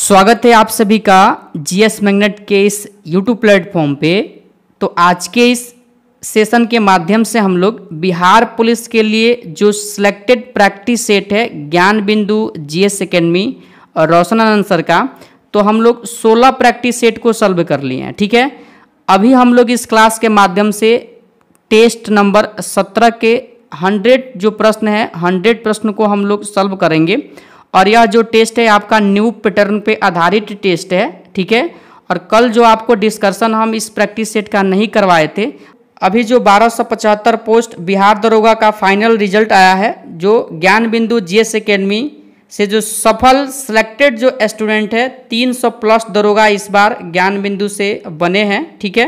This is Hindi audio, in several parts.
स्वागत है आप सभी का जीएस मैग्नेट के इस यूट्यूब प्लेटफॉर्म पे तो आज के इस सेशन के माध्यम से हम लोग बिहार पुलिस के लिए जो सिलेक्टेड प्रैक्टिस सेट है ज्ञान बिंदु जीएस एकेडमी और रोशन आनंद सर का तो हम लोग 16 प्रैक्टिस सेट को सॉल्व कर लिए हैं ठीक है अभी हम लोग इस क्लास के माध्यम से टेस्ट नंबर 17 के 100 जो प्रश्न है 100 प्रश्न को हम लोग सॉल्व करेंगे और यह जो टेस्ट है आपका न्यू पैटर्न पे आधारित टेस्ट है ठीक है और कल जो आपको डिस्कशन हम इस प्रैक्टिस सेट का नहीं करवाए थे अभी जो बारह पोस्ट बिहार दरोगा का फाइनल रिजल्ट आया है जो ज्ञान बिंदु जी एकेडमी से जो सफल सिलेक्टेड जो स्टूडेंट है 300 प्लस दरोगा इस बार ज्ञान बिंदु से बने हैं ठीक है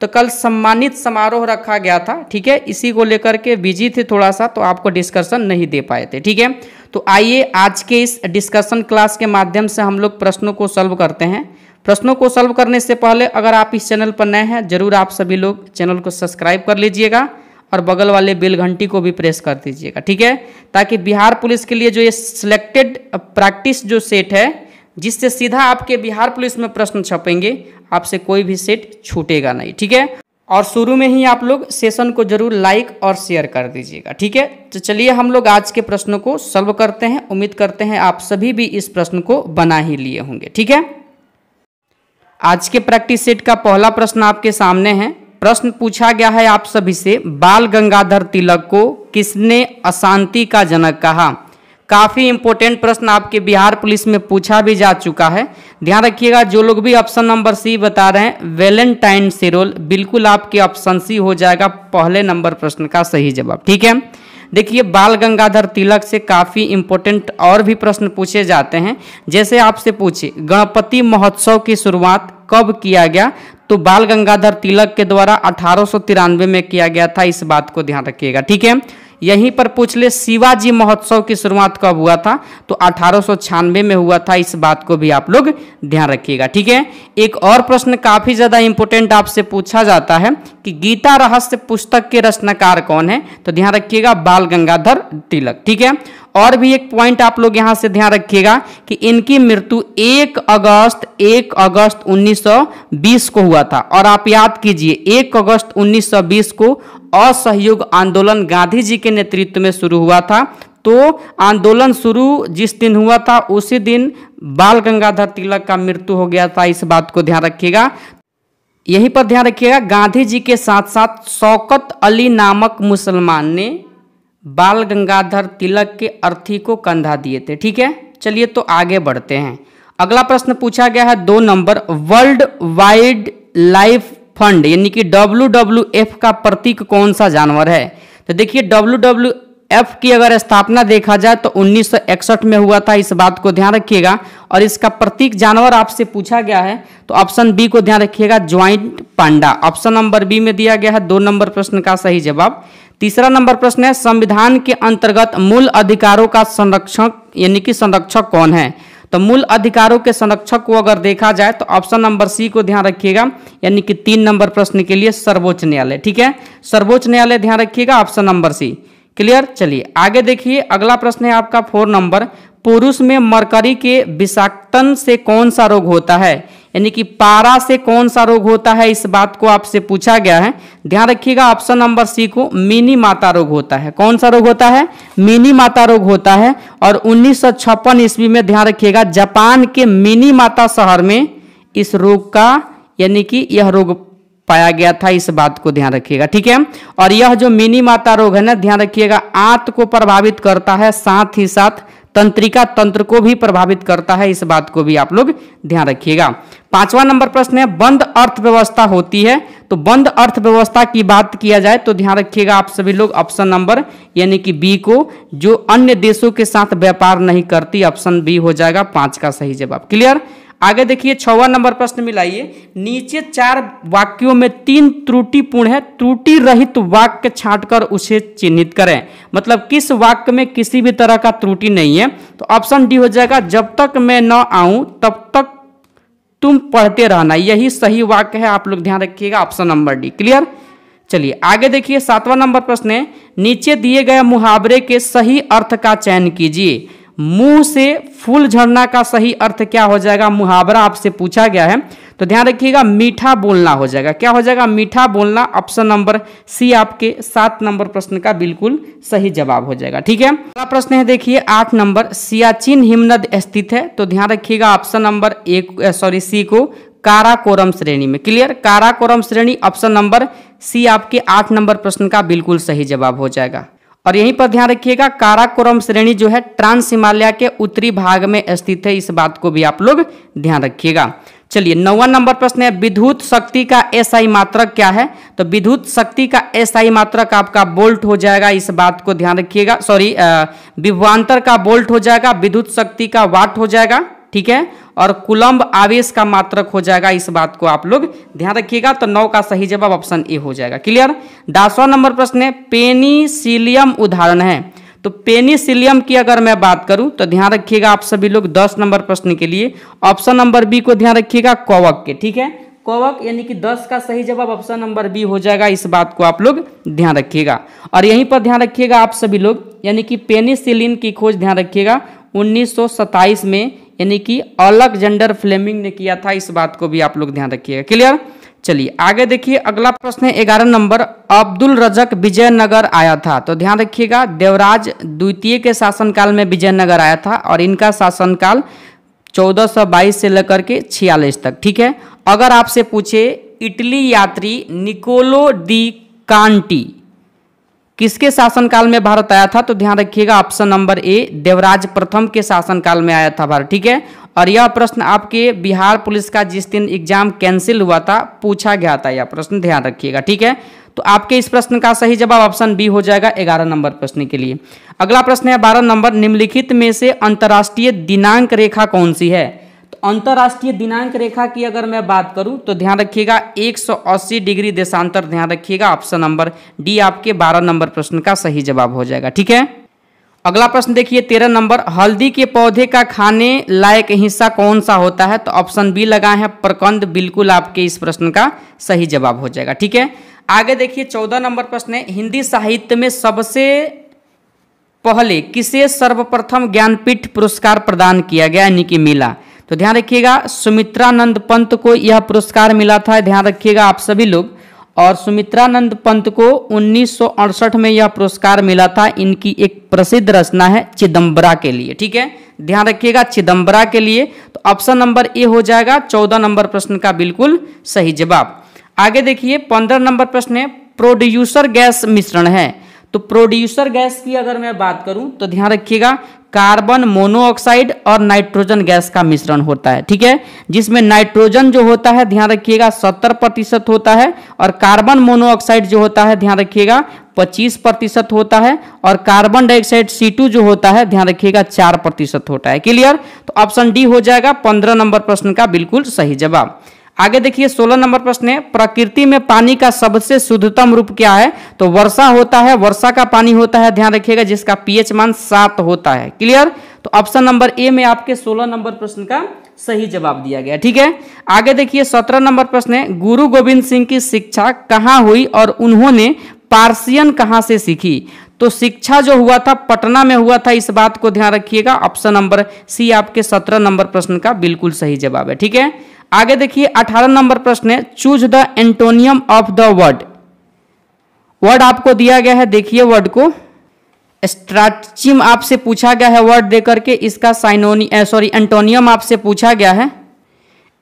तो कल सम्मानित समारोह रखा गया था ठीक है इसी को लेकर के बिजी थे थोड़ा सा तो आपको डिस्कशन नहीं दे पाए थे ठीक है तो आइए आज के इस डिस्कशन क्लास के माध्यम से हम लोग प्रश्नों को सॉल्व करते हैं प्रश्नों को सॉल्व करने से पहले अगर आप इस चैनल पर नए हैं जरूर आप सभी लोग चैनल को सब्सक्राइब कर लीजिएगा और बगल वाले बेल घंटी को भी प्रेस कर दीजिएगा ठीक है ताकि बिहार पुलिस के लिए जो ये सिलेक्टेड प्रैक्टिस जो सेट है जिससे सीधा आपके बिहार पुलिस में प्रश्न छपेंगे आपसे कोई भी सेट छूटेगा नहीं ठीक है और शुरू में ही आप लोग सेशन को जरूर लाइक और शेयर कर दीजिएगा ठीक है तो चलिए हम लोग आज के प्रश्नों को सॉल्व करते हैं उम्मीद करते हैं आप सभी भी इस प्रश्न को बना ही लिए होंगे ठीक है आज के प्रैक्टिस सेट का पहला प्रश्न आपके सामने है प्रश्न पूछा गया है आप सभी से बाल गंगाधर तिलक को किसने अशांति का जनक कहा काफ़ी इंपॉर्टेंट प्रश्न आपके बिहार पुलिस में पूछा भी जा चुका है ध्यान रखिएगा जो लोग भी ऑप्शन नंबर सी बता रहे हैं वेलेंटाइन सिरोल बिल्कुल आपके ऑप्शन सी हो जाएगा पहले नंबर प्रश्न का सही जवाब ठीक है देखिए बाल गंगाधर तिलक से काफ़ी इम्पोर्टेंट और भी प्रश्न पूछे जाते हैं जैसे आपसे पूछे गणपति महोत्सव की शुरुआत कब किया गया तो बाल गंगाधर तिलक के द्वारा अठारह में किया गया था इस बात को ध्यान रखिएगा ठीक है यहीं पर पूछ ले शिवाजी महोत्सव की शुरुआत कब हुआ था तो अठारह में हुआ था इस बात को भी आप लोग ध्यान रखिएगा ठीक है एक और प्रश्न काफ़ी ज़्यादा इंपोर्टेंट आपसे पूछा जाता है कि गीता रहस्य पुस्तक के रचनाकार कौन है तो ध्यान रखिएगा बाल गंगाधर तिलक ठीक है और भी एक पॉइंट आप लोग यहां से ध्यान रखिएगा कि इनकी मृत्यु 1 अगस्त 1 अगस्त 1920 को हुआ था और आप याद कीजिए 1 अगस्त 1920 को असहयोग आंदोलन गांधी जी के नेतृत्व में शुरू हुआ था तो आंदोलन शुरू जिस दिन हुआ था उसी दिन बाल गंगाधर तिलक का मृत्यु हो गया था इस बात को ध्यान रखिएगा यहीं पर ध्यान रखिएगा गांधी जी के साथ साथ शौकत अली नामक मुसलमान ने बाल गंगाधर तिलक के अर्थी को कंधा दिए थे ठीक है चलिए तो आगे बढ़ते हैं अगला प्रश्न पूछा गया है दो number world wide life fund यानी कि डब्ल्यू डब्ल्यू एफ का प्रतीक कौन सा जानवर है तो देखिए डब्ल्यू डब्ल्यू एफ की अगर स्थापना देखा जाए तो 1961 में हुआ था इस बात को ध्यान रखिएगा और इसका प्रतीक जानवर आपसे पूछा गया है तो ऑप्शन बी को ध्यान रखिएगा giant panda option number B में दिया गया है दो नंबर प्रश्न का सही जवाब तीसरा नंबर प्रश्न है संविधान के अंतर्गत मूल अधिकारों का संरक्षक यानी कि संरक्षक कौन है तो मूल अधिकारों के संरक्षक को अगर देखा जाए तो ऑप्शन नंबर सी को ध्यान रखिएगा यानी कि तीन नंबर प्रश्न के लिए सर्वोच्च न्यायालय ठीक है सर्वोच्च न्यायालय ध्यान रखिएगा ऑप्शन नंबर सी क्लियर चलिए आगे देखिए अगला प्रश्न है आपका फोर नंबर पुरुष में मरकरी के विषाक्तन से कौन सा रोग होता है यानी कि पारा से कौन सा रोग होता है इस बात को आपसे पूछा गया है ध्यान रखिएगा ऑप्शन नंबर सी को मिनी माता रोग होता है कौन सा रोग होता है मिनी माता रोग होता है और उन्नीस ईस्वी में ध्यान रखिएगा जापान के मिनी माता शहर में इस रोग का यानी कि यह रोग पाया गया था इस बात को ध्यान रखिएगा ठीक है और यह जो मिनी माता रोग है ना ध्यान रखिएगा आंत को प्रभावित करता है साथ ही साथ तंत्रिका तंत्र को भी प्रभावित करता है इस बात को भी आप लोग ध्यान रखिएगा पांचवा नंबर प्रश्न है बंद अर्थव्यवस्था होती है तो बंद अर्थव्यवस्था की बात किया जाए तो ध्यान रखिएगा आप सभी लोग ऑप्शन नंबर यानी कि बी को जो अन्य देशों के साथ व्यापार नहीं करती ऑप्शन बी हो जाएगा पांच का सही जवाब क्लियर आगे देखिए छवा नंबर प्रश्न मिलाइए नीचे चार वाक्यों में तीन त्रुटिपूर्ण है त्रुटि रहित वाक्य छांटकर उसे चिन्हित करें मतलब किस वाक्य में किसी भी तरह का त्रुटि नहीं है तो ऑप्शन डी हो जाएगा जब तक मैं न आऊं तब तक तुम पढ़ते रहना यही सही वाक्य है आप लोग ध्यान रखिएगा ऑप्शन नंबर डी क्लियर चलिए आगे देखिए सातवां नंबर प्रश्न है नीचे दिए गए मुहावरे के सही अर्थ का चयन कीजिए मुंह से फूल झड़ना का सही अर्थ क्या हो जाएगा मुहावरा आपसे पूछा गया है तो ध्यान रखिएगा मीठा बोलना हो जाएगा क्या हो जाएगा मीठा बोलना ऑप्शन नंबर सी आपके सात नंबर प्रश्न का बिल्कुल सही जवाब हो जाएगा ठीक है अगला प्रश्न है देखिए आठ नंबर सियाचिन हिमनद स्थित है तो ध्यान रखिएगा ऑप्शन नंबर एक सॉरी सी को काराकोरम श्रेणी में क्लियर काराकोरम श्रेणी ऑप्शन नंबर सी आपके आठ नंबर प्रश्न का बिल्कुल सही जवाब हो जाएगा और यहीं पर ध्यान रखिएगा काराकोरम श्रेणी जो है ट्रांस हिमालय के उत्तरी भाग में स्थित है इस बात को भी आप लोग ध्यान रखिएगा चलिए नौवा नंबर प्रश्न है विद्युत शक्ति का एसआई मात्रक क्या है तो विद्युत शक्ति का एसआई मात्रक आपका बोल्ट हो जाएगा इस बात को ध्यान रखिएगा सॉरी विभवान्तर का बोल्ट हो जाएगा विद्युत शक्ति का वाट हो जाएगा ठीक है और कुलम्ब आवेश का मात्रक हो जाएगा इस बात को आप लोग ध्यान रखिएगा तो नौ का सही जवाब ऑप्शन ए हो जाएगा क्लियर दासवा नंबर प्रश्न है पेनीसिलियम उदाहरण है तो पेनीसिलियम की अगर मैं बात करूं तो ध्यान रखिएगा आप सभी लोग दस नंबर प्रश्न के लिए ऑप्शन नंबर बी को ध्यान रखिएगा कवक के ठीक है कवक यानी कि दस का सही जवाब ऑप्शन नंबर बी हो जाएगा इस बात को आप लोग ध्यान रखिएगा और यहीं पर ध्यान रखिएगा आप सभी लोग यानी कि पेनिसिलिन की खोज ध्यान रखिएगा 1927 में यानी कि अलेक्जेंडर फ्लेमिंग ने किया था इस बात को भी आप लोग ध्यान रखिएगा क्लियर चलिए आगे देखिए अगला प्रश्न है ग्यारह नंबर अब्दुल रजक विजयनगर आया था तो ध्यान रखिएगा देवराज द्वितीय के शासनकाल में विजयनगर आया था और इनका शासनकाल 1422 से लेकर के छियालीस तक ठीक है अगर आपसे पूछे इटली यात्री निकोलो दी कांटी किसके शासनकाल में भारत आया था तो ध्यान रखिएगा ऑप्शन नंबर ए देवराज प्रथम के शासनकाल में आया था भारत ठीक है और यह प्रश्न आपके बिहार पुलिस का जिस दिन एग्जाम कैंसिल हुआ था पूछा गया था यह प्रश्न ध्यान रखिएगा ठीक है तो आपके इस प्रश्न का सही जवाब ऑप्शन बी हो जाएगा ग्यारह नंबर प्रश्न के लिए अगला प्रश्न है बारह नंबर निम्नलिखित में से अंतर्राष्ट्रीय दिनांक रेखा कौन सी है तो अंतर्राष्ट्रीय दिनांक रेखा की अगर मैं बात करूं तो ध्यान रखिएगा 180 डिग्री देशांतर ध्यान रखिएगा ऑप्शन नंबर डी आपके 12 नंबर प्रश्न का सही जवाब हो जाएगा ठीक है अगला प्रश्न देखिए तेरह नंबर हल्दी के पौधे का खाने लायक हिस्सा कौन सा होता है तो ऑप्शन बी लगा हैं प्रकंद बिल्कुल आपके इस प्रश्न का सही जवाब हो जाएगा ठीक है आगे देखिए चौदह नंबर प्रश्न है हिंदी साहित्य में सबसे पहले किसे सर्वप्रथम ज्ञानपीठ पुरस्कार प्रदान किया गया यानी कि मिला तो ध्यान रखिएगा सुमित्रानंद पंत को यह पुरस्कार मिला था ध्यान रखिएगा आप सभी लोग और सुमित्रानंद पंत को उन्नीस में यह पुरस्कार मिला था इनकी एक प्रसिद्ध रचना है चिदम्बरा के लिए ठीक है ध्यान रखिएगा चिदम्बरा के लिए तो ऑप्शन नंबर ए हो जाएगा चौदह नंबर प्रश्न का बिल्कुल सही जवाब आगे देखिए पंद्रह नंबर प्रश्न है प्रोड्यूसर गैस मिश्रण है तो प्रोड्यूसर गैस की अगर मैं बात करूं तो ध्यान रखिएगा कार्बन मोनोऑक्साइड और नाइट्रोजन गैस का मिश्रण होता है ठीक है जिसमें नाइट्रोजन जो होता है ध्यान रखिएगा सत्तर प्रतिशत होता है और कार्बन मोनोऑक्साइड जो होता है ध्यान रखिएगा पच्चीस प्रतिशत होता है और कार्बन डाइऑक्साइड सी टू जो होता है ध्यान रखिएगा चार प्रतिशत होता है क्लियर तो ऑप्शन डी हो जाएगा पंद्रह नंबर प्रश्न का बिल्कुल सही जवाब आगे देखिए 16 नंबर प्रश्न है प्रकृति में पानी का सबसे शुद्धतम रूप क्या है तो वर्षा होता है वर्षा का पानी होता है ध्यान रखिएगा जिसका पीएच मान सात होता है क्लियर तो ऑप्शन नंबर ए में आपके 16 नंबर प्रश्न का सही जवाब दिया गया ठीक है आगे देखिए 17 नंबर प्रश्न है गुरु गोविंद सिंह की शिक्षा कहाँ हुई और उन्होंने पार्सियन कहाँ से सीखी तो शिक्षा जो हुआ था पटना में हुआ था इस बात को ध्यान रखिएगा ऑप्शन नंबर सी आपके सत्रह नंबर प्रश्न का बिल्कुल सही जवाब है ठीक है आगे देखिए अठारह नंबर प्रश्न है choose the antonym of the word word आपको दिया गया है देखिए वर्ड को स्ट्राचिम आपसे पूछा गया है वर्ड देकर के इसका साइनोनी सॉरी एंटोनियम आपसे पूछा गया है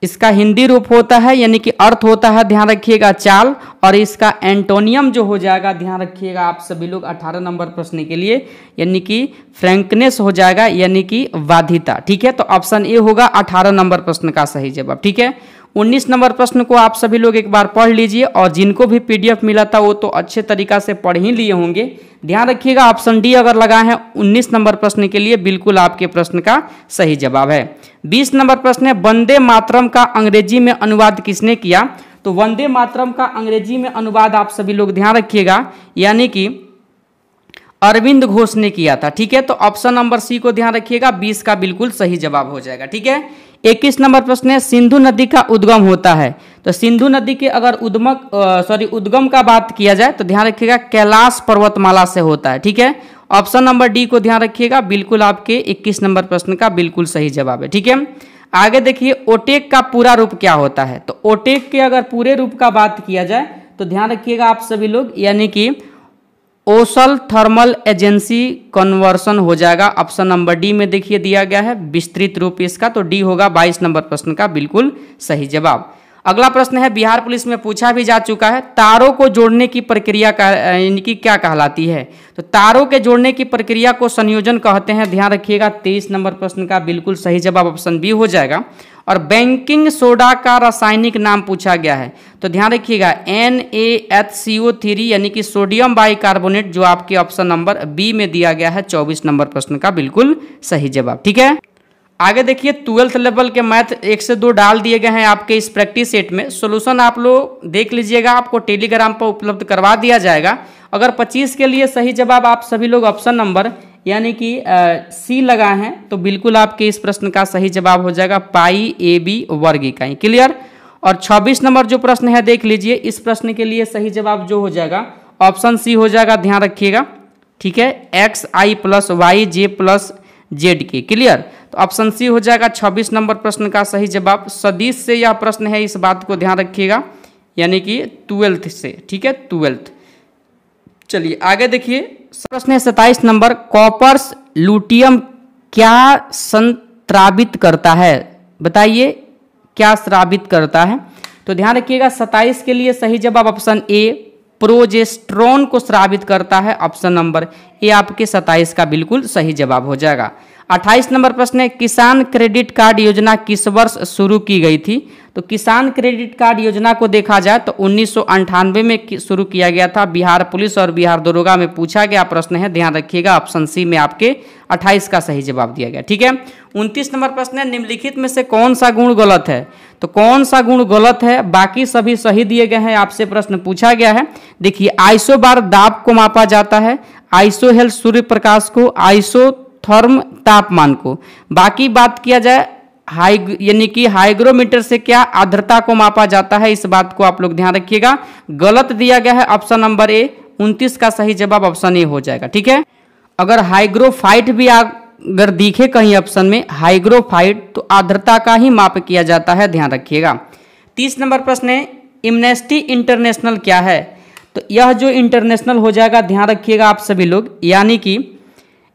इसका हिंदी रूप होता है यानी कि अर्थ होता है ध्यान रखिएगा चाल और इसका एंटोनियम जो हो जाएगा ध्यान रखिएगा आप सभी लोग 18 नंबर प्रश्न के लिए यानी कि फ्रैंकनेस हो जाएगा यानी कि बाधिता ठीक है तो ऑप्शन ए होगा 18 नंबर प्रश्न का सही जवाब ठीक है 19 नंबर प्रश्न को आप सभी लोग एक बार पढ़ लीजिए और जिनको भी पीडीएफ मिला था वो तो अच्छे तरीका से पढ़ ही लिए होंगे ध्यान रखिएगा ऑप्शन डी अगर लगा है 19 नंबर प्रश्न के लिए बिल्कुल आपके प्रश्न का सही जवाब है 20 नंबर प्रश्न है वंदे मातरम का अंग्रेजी में अनुवाद किसने किया तो वंदे मातरम का अंग्रेजी में अनुवाद आप सभी लोग ध्यान रखिएगा यानी कि अरविंद घोष ने किया था ठीक है तो ऑप्शन नंबर सी को ध्यान रखिएगा बीस का बिल्कुल सही जवाब हो जाएगा ठीक है इक्कीस नंबर प्रश्न है सिंधु नदी का उद्गम होता है तो सिंधु नदी के अगर उद्मक सॉरी उद्गम का बात किया जाए तो ध्यान रखिएगा कैलाश पर्वतमाला से होता है ठीक है ऑप्शन नंबर डी को ध्यान रखिएगा बिल्कुल आपके इक्कीस नंबर प्रश्न का बिल्कुल सही जवाब है ठीक है आगे देखिए ओटेक का पूरा रूप क्या होता है तो ओटेक के अगर पूरे रूप का बात किया जाए तो ध्यान रखिएगा आप सभी लोग यानी कि ओसल थर्मल एजेंसी कन्वर्सन हो जाएगा ऑप्शन नंबर डी में देखिए दिया गया है विस्तृत रूप इसका तो डी होगा बाईस नंबर प्रश्न का बिल्कुल सही जवाब अगला प्रश्न है बिहार पुलिस में पूछा भी जा चुका है तारों को जोड़ने की प्रक्रिया का इनकी क्या कहलाती है तो तारों के जोड़ने की प्रक्रिया को संयोजन कहते हैं ध्यान रखिएगा तेईस नंबर प्रश्न का बिल्कुल सही जवाब ऑप्शन बी हो जाएगा और बैंकिंग सोडा का रासायनिक नाम पूछा गया है तो ध्यान रखिएगा N A H C O three यानी कि सोडियम कार्बोनेट जो आपके ऑप्शन नंबर बी में दिया गया है चौबीस नंबर प्रश्न का बिल्कुल सही जवाब ठीक है आगे देखिए ट्वेल्थ लेवल के मैथ एक से दो डाल दिए गए हैं आपके इस प्रैक्टिस सेट में सोल्यूशन आप लोग देख लीजिएगा आपको टेलीग्राम पर उपलब्ध करवा दिया जाएगा अगर 25 के लिए सही जवाब आप सभी लोग ऑप्शन नंबर यानी कि सी लगाए हैं तो बिल्कुल आपके इस प्रश्न का सही जवाब हो जाएगा पाई ए बी वर्ग ही क्लियर और 26 नंबर जो प्रश्न है देख लीजिए इस प्रश्न के लिए सही जवाब जो हो जाएगा ऑप्शन सी हो जाएगा ध्यान रखिएगा ठीक है X I plus Y J plus Z के क्लियर तो ऑप्शन सी हो जाएगा छब्बीस नंबर प्रश्न का सही जवाब सदीश से यह प्रश्न है इस बात को ध्यान रखिएगा यानी कि ट्वेल्थ से ठीक है ट्वेल्थ चलिए आगे देखिए प्रश्न है सताइस नंबर कॉपर्स लुटियम क्या संत्रावित करता है बताइए क्या श्रावित करता है तो ध्यान रखिएगा सताइस के लिए सही जवाब ऑप्शन ए प्रोजेस्ट्रॉन को श्रावित करता है ऑप्शन नंबर ए आपके 27 का बिल्कुल सही जवाब हो जाएगा अट्ठाईस नंबर प्रश्न है किसान क्रेडिट कार्ड योजना किस वर्ष शुरू की गई थी तो किसान क्रेडिट कार्ड योजना को देखा जाए तो उन्नीस में शुरू किया गया था बिहार पुलिस और बिहार दरोगा में पूछा गया प्रश्न है ध्यान रखिएगा ऑप्शन सी में आपके 28 का सही जवाब दिया गया ठीक है 29 नंबर प्रश्न है निम्नलिखित में से कौन सा गुण गलत है तो कौन सा गुण गलत है बाकी सभी सही दिए गए हैं आपसे प्रश्न पूछा गया है देखिए आइसो बार दाब को मापा जाता है आइसो हेल्थ सूर्य प्रकाश को आइसो थर्म तापमान को बाकी बात किया जाए हाई यानी कि हाइग्रोमीटर से क्या आर्द्रता को मापा जाता है इस बात को आप लोग ध्यान रखिएगा गलत दिया गया है ऑप्शन नंबर ए उनतीस का सही जवाब ऑप्शन ए हो जाएगा ठीक है अगर हाइग्रोफाइट भी आ अगर दिखे कहीं ऑप्शन में हाइग्रोफाइट तो आर्द्रता का ही माप किया जाता है ध्यान रखिएगा तीस नंबर प्रश्न है इमनेस्टी इंटरनेशनल क्या है तो यह जो इंटरनेशनल हो जाएगा ध्यान रखिएगा आप सभी लोग यानी कि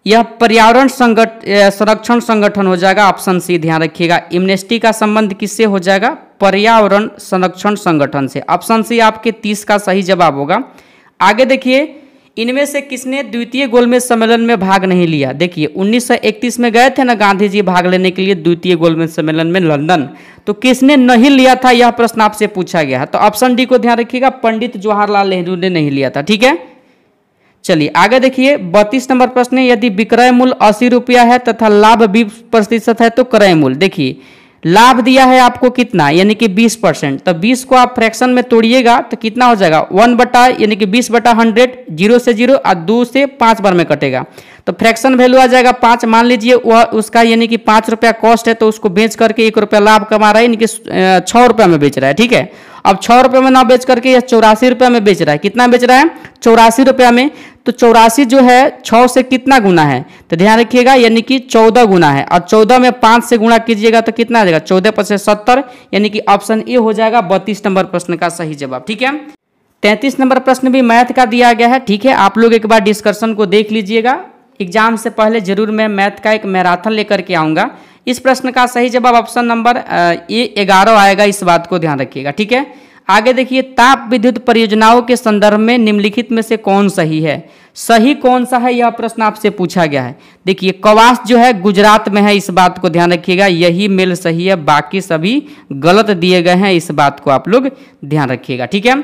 यह पर्यावरण संगठ संरक्षण संगठन हो जाएगा ऑप्शन सी ध्यान रखिएगा इमनेस्टी का संबंध किससे हो जाएगा पर्यावरण संरक्षण संगठन से ऑप्शन सी आपके तीस का सही जवाब होगा आगे देखिए इनमें से किसने द्वितीय गोलमेज सम्मेलन में भाग नहीं लिया देखिए 1931 में गए थे ना गांधी जी भाग लेने के लिए द्वितीय गोलमेज सम्मेलन में लंदन तो किसने नहीं लिया था यह प्रश्न आपसे पूछा गया तो ऑप्शन डी को ध्यान रखिएगा पंडित जवाहरलाल नेहरू ने नहीं लिया था ठीक है चलिए आगे देखिए बत्तीस नंबर प्रश्न यदि विक्रय मूल्य अस्सी रुपया है तथा लाभ बीस प्रतिशत है तो क्रय मूल्य देखिए लाभ दिया है आपको कितना यानी कि बीस परसेंट तो बीस को आप फ्रैक्शन में तोड़िएगा तो कितना हो जाएगा वन बटा यानी कि बीस बटा हंड्रेड जीरो से जीरो और दो से पाँच बार में कटेगा तो फ्रैक्शन वैल्यू आ जाएगा पाँच मान लीजिए वह उसका यानी कि पाँच रुपया कॉस्ट है तो उसको बेच करके एक रुपया लाभ कमा रहा है यानी कि छः रुपया में बेच रहा है ठीक है अब छः रुपये में ना बेच करके यह चौरासी रुपये में बेच रहा है कितना बेच रहा है चौरासी रुपया में तो चौरासी जो है छः से कितना गुना है तो ध्यान रखिएगा यानी कि चौदह गुना है और चौदह में पाँच से गुणा कीजिएगा तो कितना आ जाएगा चौदह पर से सत्तर यानी कि ऑप्शन ए हो जाएगा बत्तीस नंबर प्रश्न का सही जवाब ठीक है तैंतीस नंबर प्रश्न भी मैथ का दिया गया है ठीक है आप लोग एक बार डिस्कशन को देख लीजिएगा एग्जाम से पहले जरूर मैं मैथ का एक मैराथन लेकर के आऊँगा इस प्रश्न का सही जवाब ऑप्शन नंबर ए ग्यारह आएगा इस बात को ध्यान रखिएगा ठीक है आगे देखिए ताप विद्युत परियोजनाओं के संदर्भ में निम्नलिखित में से कौन सही है सही कौन सा है यह प्रश्न आपसे पूछा गया है देखिए कवास जो है गुजरात में है इस बात को ध्यान रखिएगा यही मेल सही है बाकी सभी गलत दिए गए हैं इस बात को आप लोग ध्यान रखिएगा ठीक है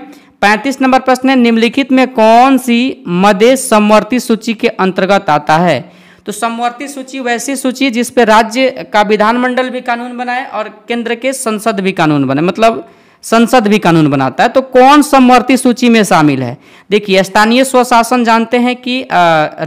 पैंतीस नंबर प्रश्न है निम्नलिखित में कौन सी मदे समवर्ती सूची के अंतर्गत आता है तो समवर्ती सूची वैसी सूची जिसपे राज्य का विधानमंडल भी कानून बनाए और केंद्र के संसद भी कानून बनाए मतलब संसद भी कानून बनाता है तो कौन समवर्ती सूची में शामिल है देखिए स्थानीय स्वशासन जानते हैं कि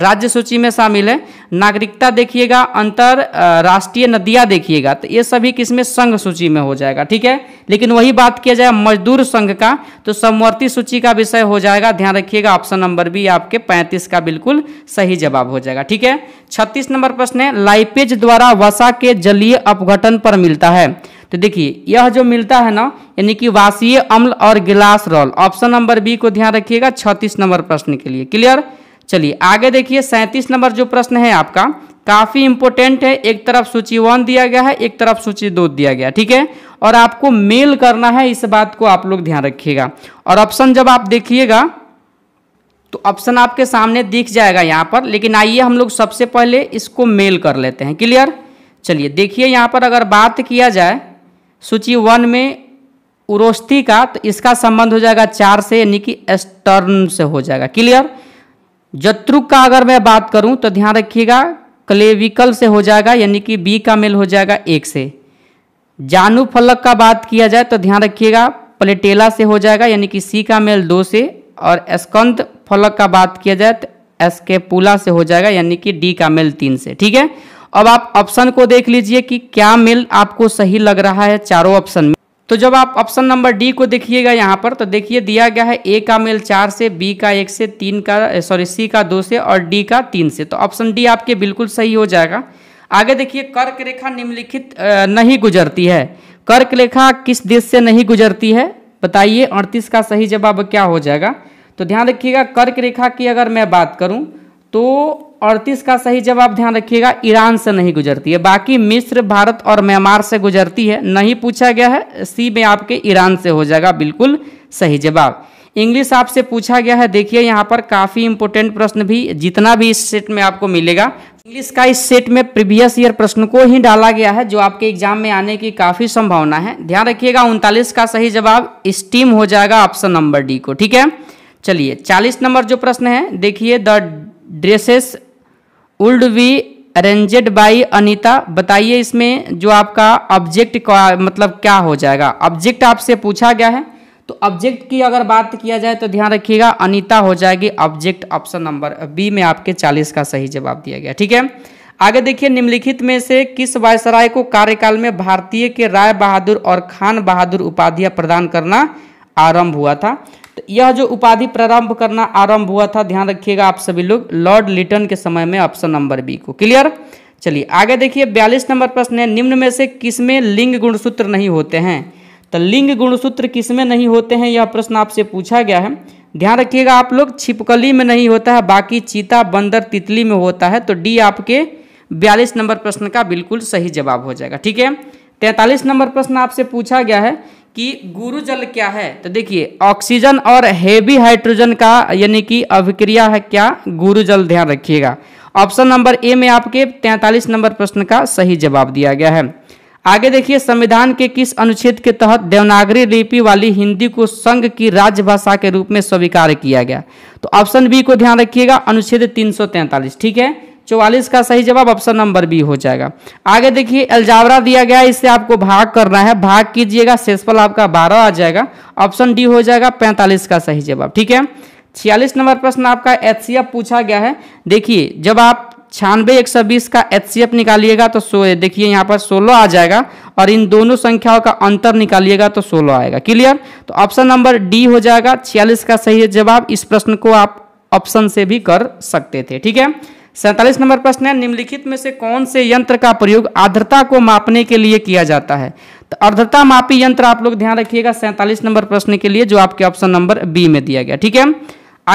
राज्य सूची में शामिल है नागरिकता देखिएगा अंतर राष्ट्रीय नदियाँ देखिएगा तो ये सभी किसमें संघ सूची में हो जाएगा ठीक है लेकिन वही बात किया जाए मजदूर संघ का तो समवर्ती सूची का विषय हो जाएगा ध्यान रखिएगा ऑप्शन नंबर बी आपके पैंतीस का बिल्कुल सही जवाब हो जाएगा ठीक है छत्तीस नंबर प्रश्न है लाइपेज द्वारा वसा के जलीय अपघटन पर मिलता है तो देखिए यह जो मिलता है ना यानी कि वासीय अम्ल और गिलास रोल ऑप्शन नंबर बी को ध्यान रखिएगा छत्तीस नंबर प्रश्न के लिए क्लियर चलिए आगे देखिए सैंतीस नंबर जो प्रश्न है आपका काफ़ी इंपॉर्टेंट है एक तरफ सूची वन दिया गया है एक तरफ सूची दो दिया गया ठीक है और आपको मेल करना है इस बात को आप लोग ध्यान रखिएगा और ऑप्शन जब आप देखिएगा तो ऑप्शन आपके सामने दिख जाएगा यहाँ पर लेकिन आइए हम लोग सबसे पहले इसको मेल कर लेते हैं क्लियर चलिए देखिए यहाँ पर अगर बात किया जाए सूची वन में उरोस्ती का तो इसका संबंध हो जाएगा चार से यानी कि एस्टर्न से हो जाएगा क्लियर जत्रुक का अगर मैं बात करूं तो ध्यान रखिएगा क्लेविकल से हो जाएगा यानी कि बी का मेल हो जाएगा एक से जानू फलक का बात किया जाए तो ध्यान रखिएगा प्लेटेला से हो जाएगा यानी कि सी का मेल दो से और स्कंद फलक का बात किया जाए तो एस्केपुला से हो जाएगा यानी कि डी का मेल तीन से ठीक है अब आप ऑप्शन को देख लीजिए कि क्या मेल आपको सही लग रहा है चारों ऑप्शन में तो जब आप ऑप्शन नंबर डी को देखिएगा यहाँ पर तो देखिए दिया गया है ए का मेल चार से बी का एक से तीन का सॉरी सी का दो से और डी का तीन से तो ऑप्शन डी आपके बिल्कुल सही हो जाएगा आगे देखिए कर्क रेखा निम्नलिखित नहीं गुजरती है कर्क रेखा किस देश से नहीं गुजरती है बताइए अड़तीस का सही जवाब क्या हो जाएगा तो ध्यान रखिएगा कर्क रेखा की अगर मैं बात करूँ तो अड़तीस का सही जवाब ध्यान रखिएगा ईरान से नहीं गुजरती है बाकी मिस्र भारत और म्यांमार से गुजरती है नहीं पूछा गया है सी में आपके ईरान से हो जाएगा बिल्कुल सही जवाब इंग्लिश आपसे पूछा गया है देखिए यहाँ पर काफ़ी इंपोर्टेंट प्रश्न भी जितना भी इस सेट में आपको मिलेगा इंग्लिश का इस सेट में प्रीवियस ईयर प्रश्न को ही डाला गया है जो आपके एग्जाम में आने की काफ़ी संभावना है ध्यान रखिएगा उनतालीस का सही जवाब स्टीम हो जाएगा ऑप्शन नंबर डी को ठीक है चलिए चालीस नंबर जो प्रश्न है देखिए the dresses would be arranged by Anita बताइए इसमें जो आपका ऑब्जेक्ट का मतलब क्या हो जाएगा ऑब्जेक्ट आपसे पूछा गया है तो ऑब्जेक्ट की अगर बात किया जाए तो ध्यान रखिएगा अनिता हो जाएगी ऑब्जेक्ट ऑप्शन नंबर बी में आपके चालीस का सही जवाब दिया गया ठीक है आगे देखिए निम्नलिखित में से किस वायसराय को कार्यकाल में भारतीय के राय बहादुर और खान बहादुर उपाधियां प्रदान करना आरंभ हुआ था तो यह जो उपाधि प्रारंभ करना आरंभ हुआ था ध्यान रखिएगा आप सभी लोग लॉर्ड लिटन के समय में ऑप्शन नंबर बी को क्लियर चलिए आगे देखिए बयालीस नंबर प्रश्न है निम्न में से किसमें लिंग गुणसूत्र नहीं होते हैं तो लिंग गुणसूत्र किसमें नहीं होते हैं यह प्रश्न आपसे पूछा गया है ध्यान रखिएगा आप लोग छिपकली में नहीं होता है बाकी चीता बंदर तितली में होता है तो डी आपके बयालीस नंबर प्रश्न का बिल्कुल सही जवाब हो जाएगा ठीक है तैंतालीस नंबर प्रश्न आपसे पूछा गया है कि गुरु जल क्या है तो देखिए ऑक्सीजन और हेवी हाइड्रोजन का यानी कि अभिक्रिया है क्या गुरु जल ध्यान रखिएगा ऑप्शन नंबर ए में आपके 43 नंबर प्रश्न का सही जवाब दिया गया है आगे देखिए संविधान के किस अनुच्छेद के तहत देवनागरी लिपि वाली हिंदी को संघ की राजभाषा के रूप में स्वीकार किया गया तो ऑप्शन बी को ध्यान रखिएगा अनुच्छेद 343 ठीक है चौवालीस का सही जवाब ऑप्शन नंबर बी हो जाएगा आगे देखिए अलजावरा दिया गया है इससे आपको भाग करना है भाग कीजिएगा शेषफल आपका बारह आ जाएगा ऑप्शन डी हो जाएगा पैंतालीस का सही जवाब ठीक है छियालीस नंबर प्रश्न आपका एच पूछा गया है देखिए जब आप छियानवे एक सौ बीस का एच निकालिएगा तो सो देखिए यहाँ पर सोलह आ जाएगा और इन दोनों संख्याओं का अंतर निकालिएगा तो सोलह आएगा क्लियर तो ऑप्शन नंबर डी हो जाएगा छियालीस का सही जवाब इस प्रश्न को आप ऑप्शन से भी कर सकते थे ठीक है सैंतालीस नंबर प्रश्न है निम्नलिखित में से कौन से यंत्र का प्रयोग आर्द्रता को मापने के लिए किया जाता है तो आर्द्रता मापी यंत्र आप लोग ध्यान रखिएगा सैंतालीस नंबर प्रश्न के लिए जो आपके ऑप्शन नंबर बी में दिया गया ठीक है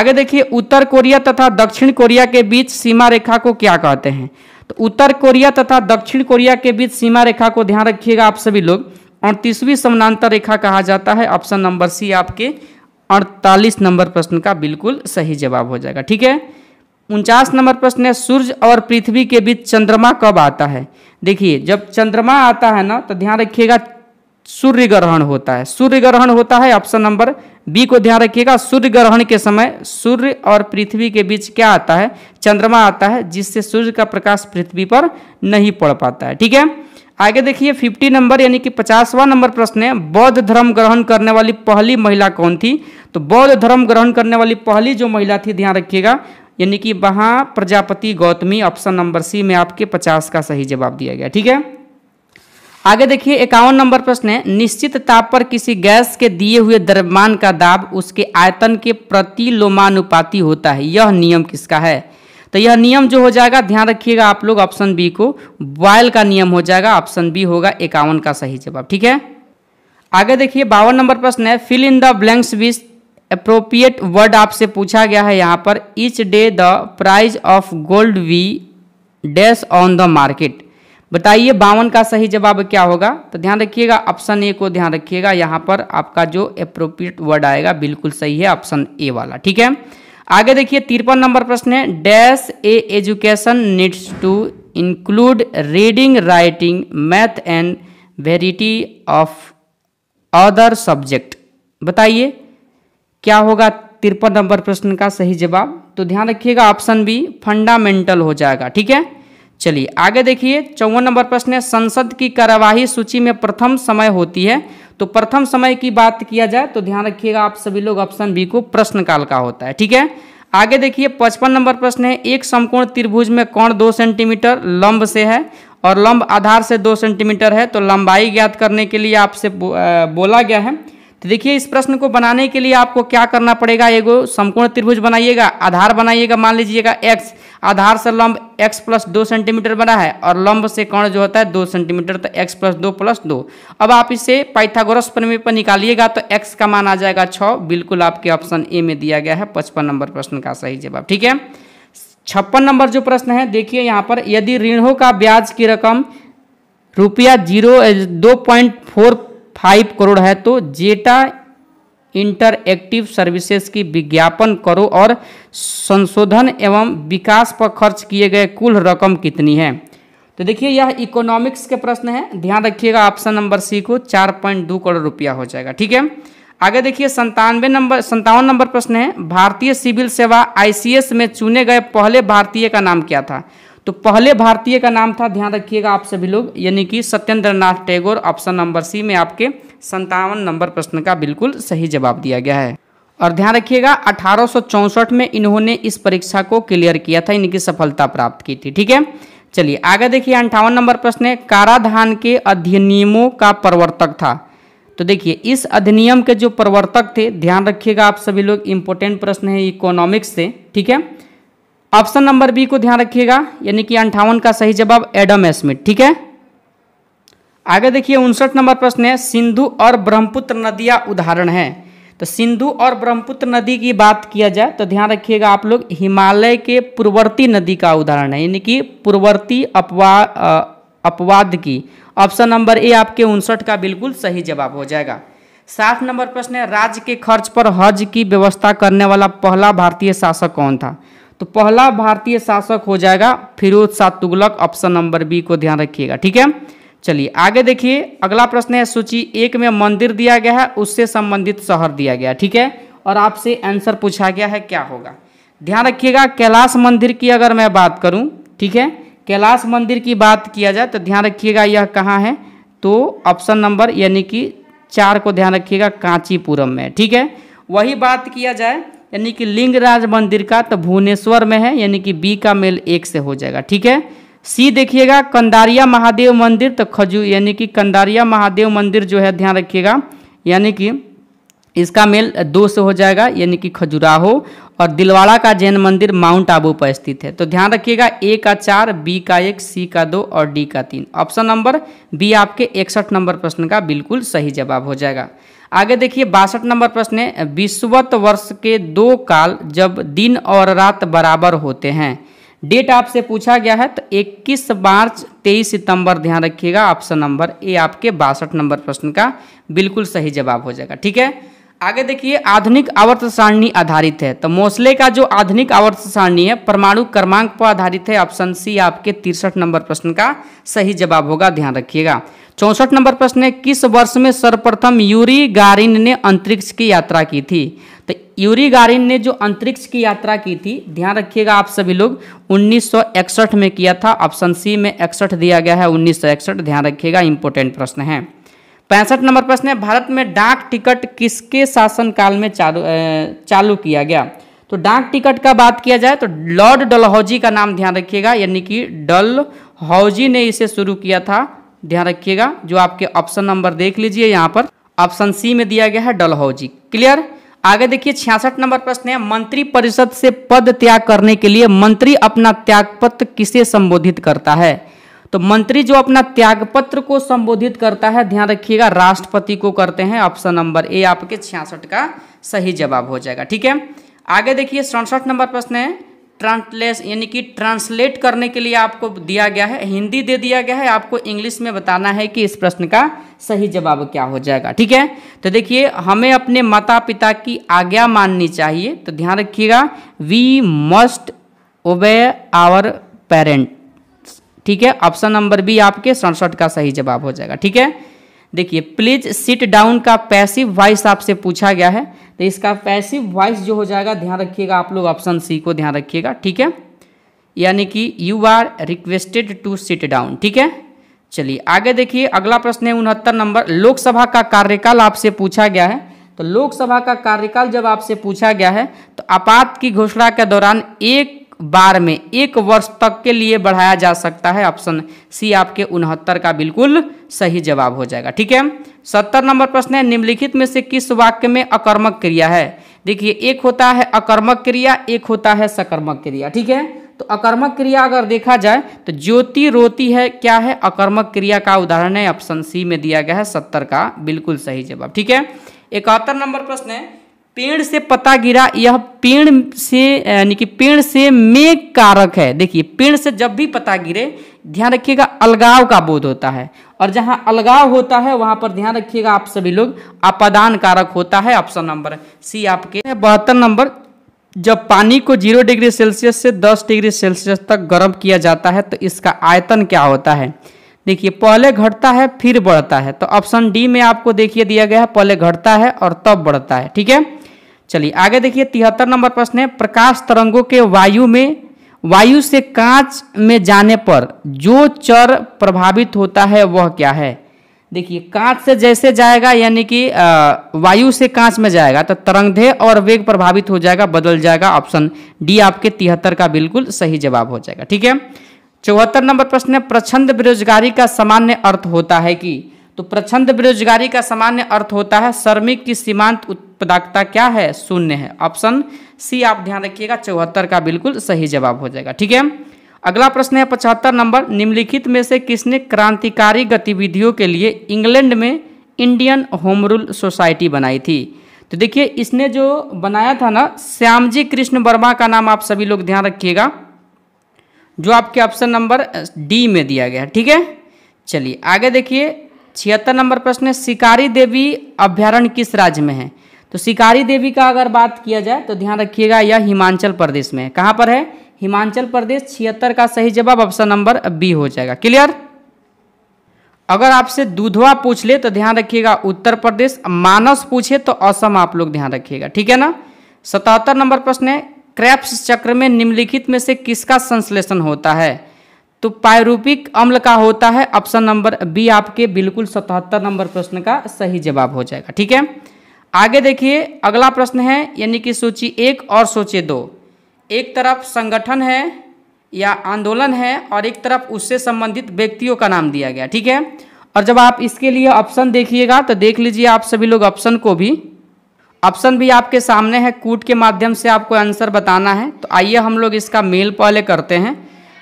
आगे देखिए उत्तर कोरिया तथा दक्षिण कोरिया के बीच सीमा रेखा को क्या कहते हैं तो उत्तर कोरिया तथा दक्षिण कोरिया के बीच सीमा रेखा को ध्यान रखिएगा आप सभी लोग अड़तीसवीं समानांतर रेखा कहा जाता है ऑप्शन नंबर सी आपके अड़तालीस नंबर प्रश्न का बिल्कुल सही जवाब हो जाएगा ठीक है उनचास नंबर प्रश्न है सूर्य और पृथ्वी के बीच चंद्रमा कब आता है देखिए जब चंद्रमा आता है ना तो ध्यान रखिएगा सूर्य ग्रहण होता है सूर्य ग्रहण होता है ऑप्शन नंबर बी को ध्यान रखिएगा सूर्य ग्रहण के समय सूर्य और पृथ्वी के बीच क्या आता है चंद्रमा आता है जिससे सूर्य का प्रकाश पृथ्वी पर नहीं पड़ पाता है ठीक है आगे देखिए फिफ्टी नंबर यानी कि पचासवा नंबर प्रश्न है बौद्ध धर्म ग्रहण करने वाली पहली महिला कौन थी तो बौद्ध धर्म ग्रहण करने वाली पहली जो महिला थी ध्यान रखिएगा यानी कि वहाँ Prajapati Gautami option number C में आपके पचास का सही जवाब दिया गया ठीक है आगे देखिए इक्यावन नंबर प्रश्न है निश्चित ताप पर किसी गैस के दिए हुए द्रव्यमान का दाब उसके आयतन के प्रति लोमानुपाती होता है यह नियम किसका है तो यह नियम जो हो जाएगा ध्यान रखिएगा आप लोग ऑप्शन बी को बॉयल का नियम हो जाएगा ऑप्शन बी होगा इक्यावन का सही जवाब ठीक है आगे देखिए बावन नंबर प्रश्न है fill in the blanks with appropriate word आपसे पूछा गया है यहाँ पर each day the price of gold we dash on the market बताइए बावन का सही जवाब क्या होगा तो ध्यान रखिएगा ऑप्शन ए को ध्यान रखिएगा यहाँ पर आपका जो अप्रोप्रिएट वर्ड आएगा बिल्कुल सही है ऑप्शन ए वाला ठीक है आगे देखिए तिरपन नंबर प्रश्न है dash a education needs to include reading writing math and variety of other subject बताइए क्या होगा तिरपन नंबर प्रश्न का सही जवाब तो ध्यान रखिएगा ऑप्शन बी फंडामेंटल हो जाएगा ठीक है चलिए आगे देखिए चौवन नंबर प्रश्न है संसद की कार्यवाही सूची में प्रथम समय होती है तो प्रथम समय की बात किया जाए तो ध्यान रखिएगा आप सभी लोग ऑप्शन बी को प्रश्नकाल का होता है ठीक है आगे देखिए पचपन नंबर प्रश्न है एक समकोण त्रिभुज में कौन दो सेंटीमीटर लंब से है और लंब आधार से दो सेंटीमीटर है तो लंबाई ज्ञात करने के लिए आपसे बोला गया है तो देखिए इस प्रश्न को बनाने के लिए आपको क्या करना पड़ेगा एगो समकोण त्रिभुज बनाइएगा आधार बनाइएगा मान लीजिएगा एक्स आधार से लंब x प्लस दो सेंटीमीटर बना है और लंब से कौन जो होता है दो सेंटीमीटर तो x प्लस दो प्लस दो अब आप इसे पाइथागोरस प्रमेय पर निकालिएगा तो x का मान आ जाएगा छः बिल्कुल आपके ऑप्शन ए में दिया गया है पचपन नंबर प्रश्न का सही जवाब ठीक है छप्पन नंबर जो प्रश्न है देखिए यहाँ पर यदि ऋणों का ब्याज की रकम रुपया जीरो दो पॉइंट फोर फाइव करोड़ है तो जेटा इंटरएक्टिव सर्विसेज की विज्ञापन करो और संशोधन एवं विकास पर खर्च किए गए कुल रकम कितनी है तो देखिए यह इकोनॉमिक्स के प्रश्न है ध्यान रखिएगा ऑप्शन नंबर सी को चार पॉइंट दो करोड़ रुपया हो जाएगा ठीक है आगे देखिए संतानवे नंबर संतावन नंबर प्रश्न है भारतीय सिविल सेवा आईसीएस में चुने गए पहले भारतीय का नाम क्या था तो पहले भारतीय का नाम था ध्यान रखिएगा आप सभी लोग यानी कि Satyendra Tagore option number C में आपके संतावन नंबर प्रश्न का बिल्कुल सही जवाब दिया गया है और ध्यान रखिएगा अठारह में इन्होंने इस परीक्षा को क्लियर किया था इनकी सफलता प्राप्त की थी ठीक है चलिए आगे देखिए अंठावन नंबर प्रश्न है काराधान के अधिनियमों का प्रवर्तक था तो देखिए इस अधिनियम के जो प्रवर्तक थे ध्यान रखिएगा आप सभी लोग इम्पोर्टेंट प्रश्न है इकोनॉमिक्स से ठीक है ऑप्शन नंबर बी को ध्यान रखिएगा यानी कि अंठावन का सही जवाब एडम स्मिथ ठीक है आगे देखिए उनसठ नंबर प्रश्न है सिंधु और ब्रह्मपुत्र नदियां उदाहरण है तो सिंधु और ब्रह्मपुत्र नदी की बात किया जाए तो ध्यान रखिएगा आप लोग हिमालय के पूर्ववर्ती नदी का उदाहरण है यानी कि पूर्ववर्ती अपवा अपवाद की ऑप्शन नंबर ए आपके उनसठ का बिल्कुल सही जवाब हो जाएगा सात नंबर प्रश्न है राज्य के खर्च पर हज की व्यवस्था करने वाला पहला भारतीय शासक कौन था तो पहला भारतीय शासक हो जाएगा Firoz Shah Tughlaq option number B को ध्यान रखिएगा ठीक है चलिए आगे देखिए अगला प्रश्न है सूची एक में मंदिर दिया गया है उससे संबंधित शहर दिया गया ठीक है और आपसे आंसर पूछा गया है क्या होगा ध्यान रखिएगा कैलाश मंदिर की अगर मैं बात करूं ठीक है कैलाश मंदिर की बात किया जाए तो ध्यान रखिएगा यह कहाँ है तो ऑप्शन नंबर यानी कि चार को ध्यान रखिएगा कांचीपुरम में ठीक है वही बात किया जाए यानी कि लिंगराज मंदिर का तो भुवनेश्वर में है यानी कि बी का मेल एक से हो जाएगा ठीक है सी देखिएगा कंदारिया महादेव मंदिर तो खजू यानी कि कंदारिया महादेव मंदिर जो है ध्यान रखिएगा यानी कि इसका मेल दो से हो जाएगा यानी कि खजुराहो और दिलवाड़ा का जैन मंदिर माउंट आबू पर स्थित है तो ध्यान रखिएगा ए का चार बी का एक सी का दो और डी का तीन ऑप्शन नंबर बी आपके इकसठ नंबर प्रश्न का बिल्कुल सही जवाब हो जाएगा आगे देखिए बासठ नंबर प्रश्न है विश्वत वर्ष के दो काल जब दिन और रात बराबर होते हैं डेट आपसे पूछा गया है तो 21 मार्च 23 सितंबर ध्यान रखिएगा ऑप्शन नंबर ए आपके बासठ नंबर प्रश्न का बिल्कुल सही जवाब हो जाएगा ठीक है आगे देखिए आधुनिक आवर्त सारणी आधारित है तो मोसले का जो आधुनिक आवर्त सारणी है परमाणु क्रमांक पर आधारित है ऑप्शन सी आपके तिरसठ नंबर प्रश्न का सही जवाब होगा ध्यान रखिएगा चौंसठ नंबर प्रश्न है किस वर्ष में सर्वप्रथम यूरी गारिन ने अंतरिक्ष की यात्रा की थी तो यूरी गारिन ने जो अंतरिक्ष की यात्रा की थी ध्यान रखिएगा आप सभी लोग 1961 में किया था ऑप्शन सी में इकसठ दिया गया है 1961 ध्यान रखिएगा इंपॉर्टेंट प्रश्न है पैंसठ नंबर प्रश्न है भारत में डाक टिकट किसके शासनकाल में चालू चालू किया गया तो डाक टिकट का बात किया जाए तो लॉर्ड डलहौजी का नाम ध्यान रखिएगा यानी कि डल हौजी ने इसे शुरू किया था ध्यान रखिएगा जो आपके ऑप्शन नंबर देख लीजिए यहाँ पर ऑप्शन सी में दिया गया है डलहौजी क्लियर आगे देखिए छियासठ नंबर प्रश्न है मंत्री परिषद से पद त्याग करने के लिए मंत्री अपना त्यागपत्र किसे संबोधित करता है तो मंत्री जो अपना त्यागपत्र को संबोधित करता है ध्यान रखिएगा राष्ट्रपति को करते हैं ऑप्शन नंबर ए आपके छियासठ का सही जवाब हो जाएगा ठीक है आगे देखिए सड़सठ नंबर प्रश्न है ट्रांसलेस यानी कि ट्रांसलेट करने के लिए आपको दिया गया है हिंदी दे दिया गया है आपको इंग्लिश में बताना है कि इस प्रश्न का सही जवाब क्या हो जाएगा ठीक है तो देखिए हमें अपने माता पिता की आज्ञा माननी चाहिए तो ध्यान रखिएगा we must obey our parent ठीक है ऑप्शन नंबर बी आपके सड़सठ का सही जवाब हो जाएगा ठीक है देखिए प्लीज सिट डाउन का पैसिव वॉइस आपसे पूछा गया है तो इसका पैसिव वॉइस जो हो जाएगा ध्यान रखिएगा आप लोग ऑप्शन सी को ध्यान रखिएगा ठीक है यानी कि you are requested to sit down ठीक है चलिए आगे देखिए अगला प्रश्न है उनहत्तर नंबर लोकसभा का कार्यकाल आपसे पूछा गया है तो लोकसभा का कार्यकाल जब आपसे पूछा गया है तो आपात की घोषणा के दौरान एक बार में एक वर्ष तक के लिए बढ़ाया जा सकता है ऑप्शन सी आपके उनहत्तर का बिल्कुल सही जवाब हो जाएगा ठीक है सत्तर नंबर प्रश्न है निम्नलिखित में से किस वाक्य में अकर्मक क्रिया है देखिए एक होता है अकर्मक क्रिया एक होता है सकर्मक क्रिया ठीक है तो अकर्मक क्रिया अगर देखा जाए तो ज्योति रोती है क्या है अकर्मक क्रिया का उदाहरण है ऑप्शन सी में दिया गया है सत्तर का बिल्कुल सही जवाब ठीक है इकहत्तर नंबर प्रश्न है पेड़ से पत्ता गिरा यह पेड़ से यानी कि पेड़ से मेघ कारक है देखिए पेड़ से जब भी पत्ता गिरे ध्यान रखिएगा अलगाव का बोध होता है और जहाँ अलगाव होता है वहाँ पर ध्यान रखिएगा आप सभी लोग आपदान कारक होता है ऑप्शन नंबर सी आपके बहत्तर नंबर जब पानी को जीरो डिग्री सेल्सियस से दस डिग्री सेल्सियस तक गर्म किया जाता है तो इसका आयतन क्या होता है देखिए पहले घटता है फिर बढ़ता है तो ऑप्शन डी में आपको देखिए दिया गया है पहले घटता है और तब बढ़ता है ठीक है चलिए आगे देखिए तिहत्तर नंबर प्रश्न है प्रकाश तरंगों के वायु में वायु से कांच में जाने पर जो चर प्रभावित होता है वह क्या है देखिए कांच से जैसे जाएगा यानी कि वायु से कांच में जाएगा तो तरंगधे और वेग प्रभावित हो जाएगा बदल जाएगा ऑप्शन डी आपके तिहत्तर का बिल्कुल सही जवाब हो जाएगा ठीक है चौहत्तर नंबर प्रश्न है प्रछंद बेरोजगारी का सामान्य अर्थ होता है कि तो प्रछंद बेरोजगारी का सामान्य अर्थ होता है श्रमिक की सीमांत उत्पादकता क्या है शून्य है ऑप्शन सी आप ध्यान रखिएगा चौहत्तर का बिल्कुल सही जवाब हो जाएगा ठीक है अगला प्रश्न है पचहत्तर नंबर निम्नलिखित में से किसने क्रांतिकारी गतिविधियों के लिए इंग्लैंड में इंडियन होम रूल सोसाइटी बनाई थी तो देखिए इसने जो बनाया था ना श्यामजी कृष्ण वर्मा का नाम आप सभी लोग ध्यान रखिएगा जो आपके ऑप्शन नंबर डी में दिया गया ठीक है चलिए आगे देखिए छिहत्तर नंबर प्रश्न है शिकारी देवी अभ्यारण्य किस राज्य में है तो शिकारी देवी का अगर बात किया जाए तो ध्यान रखिएगा यह हिमाचल प्रदेश में है कहाँ पर है हिमाचल प्रदेश छिहत्तर का सही जवाब ऑप्शन नंबर बी हो जाएगा क्लियर अगर आपसे दूधवा पूछ ले तो ध्यान रखिएगा उत्तर प्रदेश मानस पूछे तो असम आप लोग ध्यान रखिएगा ठीक है ना सतहत्तर नंबर प्रश्न है क्रैप्स चक्र में निम्नलिखित में से किसका संश्लेषण होता है तो पायरूपिक अम्ल का होता है ऑप्शन नंबर बी आपके बिल्कुल सतहत्तर नंबर प्रश्न का सही जवाब हो जाएगा ठीक है आगे देखिए अगला प्रश्न है यानी कि सूची एक और सूची दो एक तरफ संगठन है या आंदोलन है और एक तरफ उससे संबंधित व्यक्तियों का नाम दिया गया ठीक है और जब आप इसके लिए ऑप्शन देखिएगा तो देख लीजिए आप सभी लोग ऑप्शन को भी ऑप्शन भी आपके सामने है कूट के माध्यम से आपको आंसर बताना है तो आइए हम लोग इसका मेल पहले करते हैं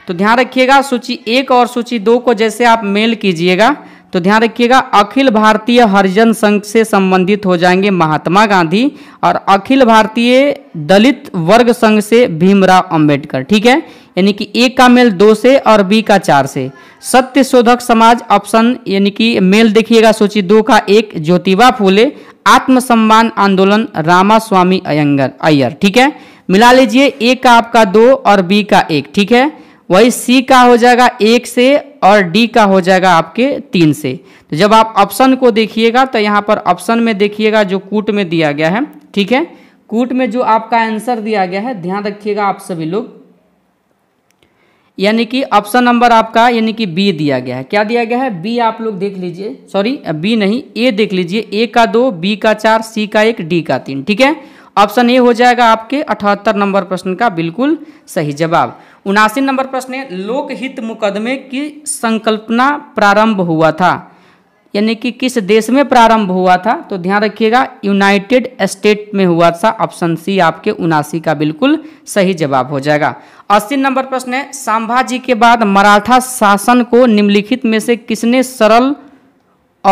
तो ध्यान रखिएगा सूची एक और सूची दो को जैसे आप मेल कीजिएगा तो ध्यान रखिएगा अखिल भारतीय हरिजन संघ से संबंधित हो जाएंगे महात्मा गांधी और अखिल भारतीय दलित वर्ग संघ से भीमराव अंबेडकर ठीक है यानी कि ए का मेल दो से और बी का चार से सत्य शोधक समाज ऑप्शन यानी कि मेल देखिएगा सूची दो का एक ज्योतिबा फूले आत्मसम्मान आंदोलन रामा स्वामी अयंगर अय्यर ठीक है मिला लीजिए ए का आपका दो और बी का एक ठीक है वही सी का हो जाएगा एक से और डी का हो जाएगा आपके तीन से तो जब आप ऑप्शन को देखिएगा तो यहाँ पर ऑप्शन में देखिएगा जो कूट में दिया गया है ठीक है कूट में जो आपका आंसर दिया गया है ध्यान रखिएगा आप सभी लोग यानी कि ऑप्शन नंबर आपका यानी कि बी दिया गया है क्या दिया गया है बी आप लोग देख लीजिए सॉरी बी नहीं ए देख लीजिए ए का दो बी का चार सी का एक डी का तीन ठीक है ऑप्शन ए हो जाएगा आपके अठहत्तर नंबर प्रश्न का बिल्कुल सही जवाब उनासी नंबर प्रश्न है लोकहित मुकदमे की संकल्पना प्रारंभ हुआ था यानी कि किस देश में प्रारंभ हुआ था तो ध्यान रखिएगा यूनाइटेड स्टेट में हुआ था ऑप्शन सी आपके उनासी का बिल्कुल सही जवाब हो जाएगा अस्सी नंबर प्रश्न है संभाजी के बाद मराठा शासन को निम्नलिखित में से किसने सरल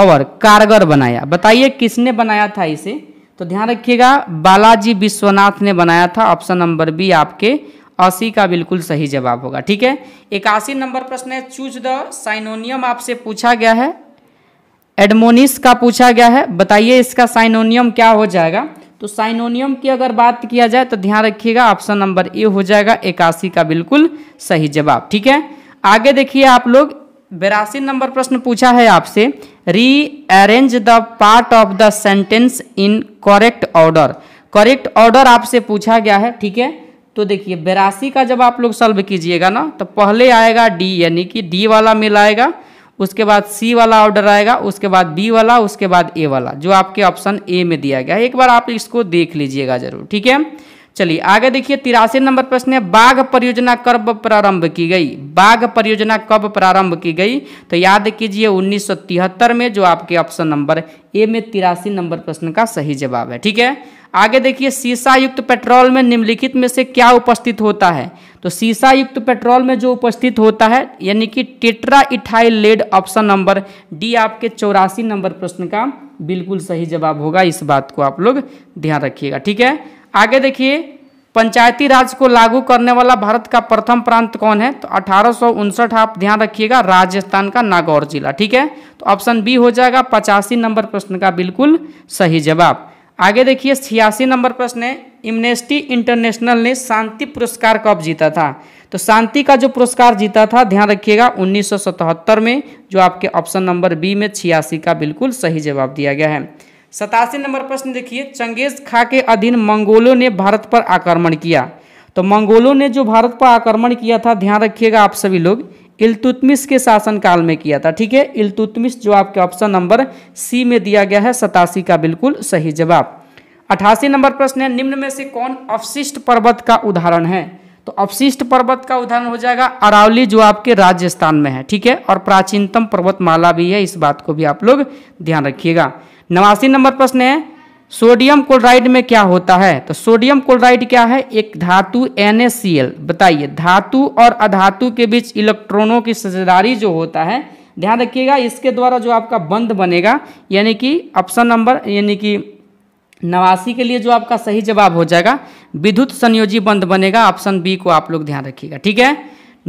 और कारगर बनाया बताइए किसने बनाया था इसे तो ध्यान रखिएगा बालाजी विश्वनाथ ने बनाया था ऑप्शन नंबर बी आपके अस्सी का बिल्कुल सही जवाब होगा ठीक है इक्यासी नंबर प्रश्न है चूज द साइनोनियम आपसे पूछा गया है एडमोनिस का पूछा गया है बताइए इसका साइनोनियम क्या हो जाएगा तो साइनोनियम की अगर बात किया जाए तो ध्यान रखिएगा ऑप्शन नंबर ए हो जाएगा इक्यासी का बिल्कुल सही जवाब ठीक है आगे देखिए आप लोग बेरासी नंबर प्रश्न पूछा है आपसे rearrange the part of the sentence in correct order correct order आपसे पूछा गया है ठीक है तो देखिए बेरासी का जब आप लोग सॉल्व कीजिएगा ना तो पहले आएगा डी यानी कि डी वाला मिल आएगा उसके बाद सी वाला ऑर्डर आएगा उसके बाद बी वाला उसके बाद ए वाला जो आपके ऑप्शन ए में दिया गया है एक बार आप इसको देख लीजिएगा जरूर ठीक है चलिए आगे देखिए तिरासी नंबर प्रश्न है बाघ परियोजना कब प्रारंभ की गई बाघ परियोजना कब प्रारंभ की गई तो याद कीजिए उन्नीस में जो आपके ऑप्शन नंबर ए में तिरासी नंबर प्रश्न का सही जवाब है ठीक है आगे देखिए सीसा युक्त पेट्रोल में निम्नलिखित में से क्या उपस्थित होता है तो सीसा युक्त पेट्रोल में जो उपस्थित होता है यानी कि tetra ethyl lead option number D आपके चौरासी नंबर प्रश्न का बिल्कुल सही जवाब होगा इस बात को आप लोग ध्यान रखिएगा ठीक है आगे देखिए पंचायती राज को लागू करने वाला भारत का प्रथम प्रांत कौन है तो अठारह आप ध्यान रखिएगा राजस्थान का नागौर जिला ठीक है तो ऑप्शन बी हो जाएगा पचासी नंबर प्रश्न का बिल्कुल सही जवाब आगे देखिए छियासी नंबर प्रश्न है इमनेस्टी इंटरनेशनल ने शांति पुरस्कार कब जीता था तो शांति का जो पुरस्कार जीता था ध्यान रखिएगा 1977 में जो आपके ऑप्शन नंबर बी में छियासी का बिल्कुल सही जवाब दिया गया है सतासी नंबर प्रश्न देखिए चंगेज खां के अधीन मंगोलों ने भारत पर आक्रमण किया तो मंगोलों ने जो भारत पर आक्रमण किया था ध्यान रखिएगा आप सभी लोग इलतुतमिश के शासनकाल में किया था ठीक है इलतुतमिश जो आपके ऑप्शन नंबर सी में दिया गया है सतासी का बिल्कुल सही जवाब अठासी नंबर प्रश्न है निम्न में से कौन अवशिष्ट पर्वत का उदाहरण है तो अवशिष्ट पर्वत का उदाहरण हो जाएगा अरावली जो आपके राजस्थान में है ठीक है और प्राचीनतम पर्वतमाला भी है इस बात को भी आप लोग ध्यान रखिएगा नवासी नंबर प्रश्न है सोडियम क्लोराइड में क्या होता है तो सोडियम क्लोराइड क्या है एक धातु NaCl बताइए धातु और अधातु के बीच इलेक्ट्रॉनों की सजेदारी जो होता है ध्यान रखिएगा इसके द्वारा जो आपका बंध बनेगा यानी कि ऑप्शन नंबर यानी कि नवासी के लिए जो आपका सही जवाब हो जाएगा विद्युत संयोजी बंध बनेगा ऑप्शन बी को आप लोग ध्यान रखिएगा ठीक है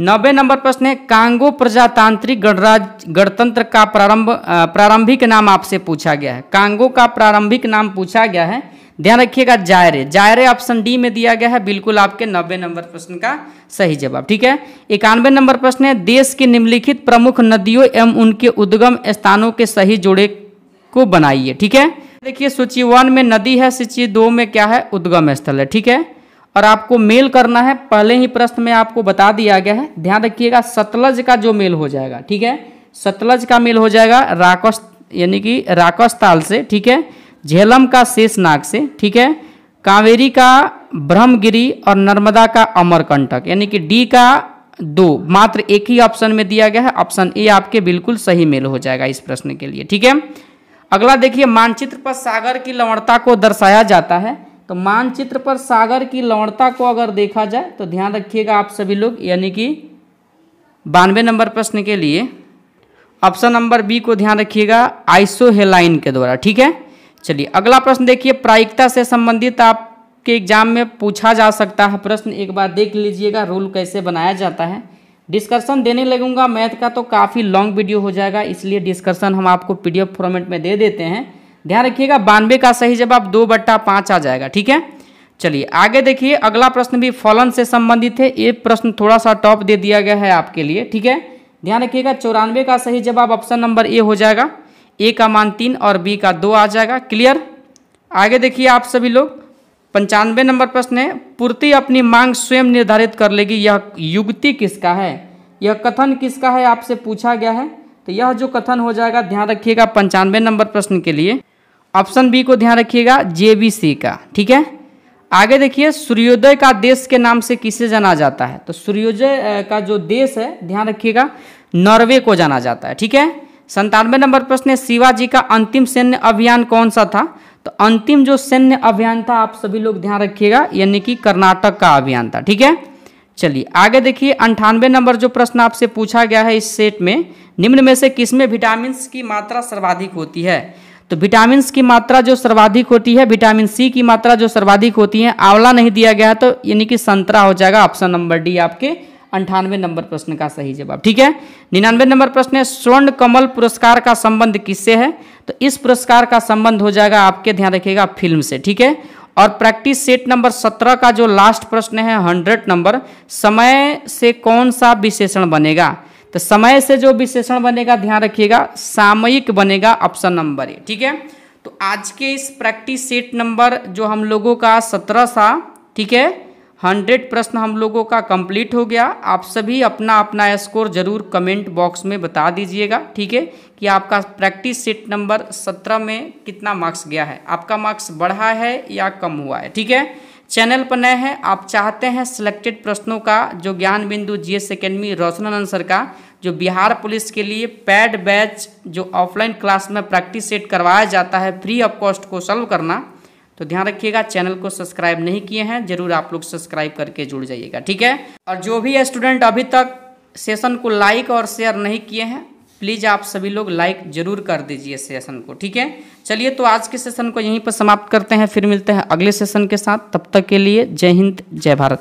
नब्बे नंबर प्रश्न है कांगो प्रजातांत्रिक गणराज गणतंत्र का प्रारंभ प्रारंभिक नाम आपसे पूछा गया है कांगो का प्रारंभिक नाम पूछा गया है ध्यान रखिएगा जायरे जायरे ऑप्शन डी में दिया गया है बिल्कुल आपके नब्बे नंबर प्रश्न का सही जवाब ठीक है इक्यानवे नंबर प्रश्न है देश के निम्नलिखित प्रमुख नदियों एवं उनके उद्गम स्थानों के सही जोड़े को बनाइए ठीक है देखिए सूची वन में नदी है सूची दो में क्या है उद्गम स्थल है ठीक है और आपको मेल करना है पहले ही प्रश्न में आपको बता दिया गया है ध्यान रखिएगा सतलज का जो मेल हो जाएगा ठीक है सतलज का मेल हो जाएगा राकस यानी कि राकस ताल से ठीक है झेलम का शेषनाग से ठीक है कावेरी का ब्रह्मगिरी और नर्मदा का अमरकंटक यानी कि डी का दो मात्र एक ही ऑप्शन में दिया गया है ऑप्शन ए आपके बिल्कुल सही मेल हो जाएगा इस प्रश्न के लिए ठीक है अगला देखिए मानचित्र पर सागर की लवणता को दर्शाया जाता है तो मानचित्र पर सागर की लवणता को अगर देखा जाए तो ध्यान रखिएगा आप सभी लोग यानी कि बानवे नंबर प्रश्न के लिए ऑप्शन नंबर बी को ध्यान रखिएगा आइसोहेलाइन के द्वारा ठीक है चलिए अगला प्रश्न देखिए प्रायिकता से संबंधित आपके एग्जाम में पूछा जा सकता है प्रश्न एक बार देख लीजिएगा रूल कैसे बनाया जाता है डिस्कशन देने लगूंगा मैथ का तो काफ़ी लॉन्ग वीडियो हो जाएगा इसलिए डिस्कशन हम आपको पीडीएफ फॉर्मेट में दे देते हैं ध्यान रखिएगा बानवे का सही जवाब दो बट्टा पाँच आ जाएगा ठीक है चलिए आगे देखिए अगला प्रश्न भी फलन से संबंधित है ये प्रश्न थोड़ा सा टॉप दे दिया गया है आपके लिए ठीक है ध्यान रखिएगा चौरानवे का सही जवाब ऑप्शन नंबर ए हो जाएगा ए का मान तीन और बी का दो आ जाएगा क्लियर आगे देखिए आप सभी लोग पंचानवे नंबर प्रश्न है पूर्ति अपनी मांग स्वयं निर्धारित कर लेगी यह युक्ति किसका है यह कथन किसका है आपसे पूछा गया है तो यह जो कथन हो जाएगा ध्यान रखिएगा पंचानवे नंबर प्रश्न के लिए ऑप्शन बी को ध्यान रखिएगा जेबीसी का ठीक है आगे देखिए सूर्योदय का देश के नाम से किसे जाना जाता है तो सूर्योदय का जो देश है ध्यान रखिएगा नॉर्वे को जाना जाता है ठीक है संतानवे नंबर प्रश्न है शिवाजी का अंतिम सैन्य अभियान कौन सा था तो अंतिम जो सैन्य अभियान था आप सभी लोग ध्यान रखिएगा यानी कि कर्नाटक का अभियान था ठीक है चलिए आगे देखिए अंठानवे नंबर जो प्रश्न आपसे पूछा गया है इस सेट में निम्न में से किसमें विटामिन की मात्रा सर्वाधिक होती है तो विटामिन की मात्रा जो सर्वाधिक होती है विटामिन सी की मात्रा जो सर्वाधिक होती है आंवला नहीं दिया गया तो यानी कि संतरा हो जाएगा ऑप्शन नंबर डी आपके अंठानवे नंबर प्रश्न का सही जवाब ठीक है निन्यानवे नंबर प्रश्न है स्वर्ण कमल पुरस्कार का संबंध किससे है तो इस पुरस्कार का संबंध हो जाएगा आपके ध्यान रखिएगा फिल्म से ठीक है और प्रैक्टिस सेट नंबर सत्रह का जो लास्ट प्रश्न है हंड्रेड नंबर समय से कौन सा विशेषण बनेगा तो समय से जो विशेषण बनेगा ध्यान रखिएगा सामयिक बनेगा ऑप्शन नंबर ए ठीक है तो आज के इस प्रैक्टिस सेट नंबर जो हम लोगों का सत्रह सा ठीक है हंड्रेड प्रश्न हम लोगों का कंप्लीट हो गया आप सभी अपना अपना स्कोर जरूर कमेंट बॉक्स में बता दीजिएगा ठीक है कि आपका प्रैक्टिस सेट नंबर सत्रह में कितना मार्क्स गया है आपका मार्क्स बढ़ा है या कम हुआ है ठीक है चैनल पर नए हैं आप चाहते हैं सिलेक्टेड प्रश्नों का जो Gyan Bindu G S academy Roshan answer का जो बिहार पुलिस के लिए पैड बैच जो ऑफलाइन क्लास में प्रैक्टिस सेट करवाया जाता है फ्री ऑफ कॉस्ट को सॉल्व करना तो ध्यान रखिएगा चैनल को सब्सक्राइब नहीं किए हैं जरूर आप लोग सब्सक्राइब करके जुड़ जाइएगा ठीक है और जो भी स्टूडेंट अभी तक सेशन को लाइक और शेयर नहीं किए हैं प्लीज़ आप सभी लोग लाइक जरूर कर दीजिए सेशन को ठीक है चलिए तो आज के सेशन को यहीं पर समाप्त करते हैं फिर मिलते हैं अगले सेशन के साथ तब तक के लिए जय हिंद जय भारत